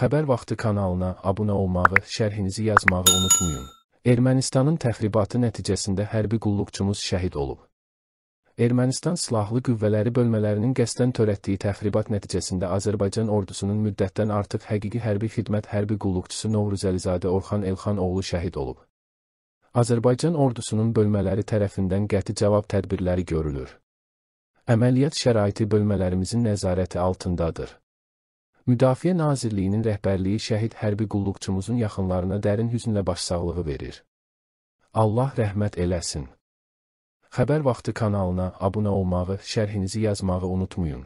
Xəbər vaxtı kanalına abunə olmağı, şərhinizi yazmağı unutmayın. Ermənistanın təxribatı nəticəsində hərbi qulluqçumuz şəhid olub. Ermənistan Silahlı Qüvvələri bölmələrinin qəsdən törətdiyi təxribat nəticəsində Azərbaycan ordusunun müddətdən artıq həqiqi hərbi xidmət hərbi qulluqçusu Novruz Əlizadə Orxan Elxan oğlu şəhid olub. Azərbaycan ordusunun bölmələri tərəfindən qəti cavab tədbirləri görülür. Əməliyyat şəraiti bölmələrimizin nəzarəti altındadır. Müdafiə Nazirliyinin rəhbərliyi şəhid hərbi qulluqçumuzun yaxınlarına dərin hüznlə başsağlığı verir. Allah rəhmət eləsin. Xəbər vaxtı kanalına abunə olmağı, şərhinizi yazmağı unutmayın.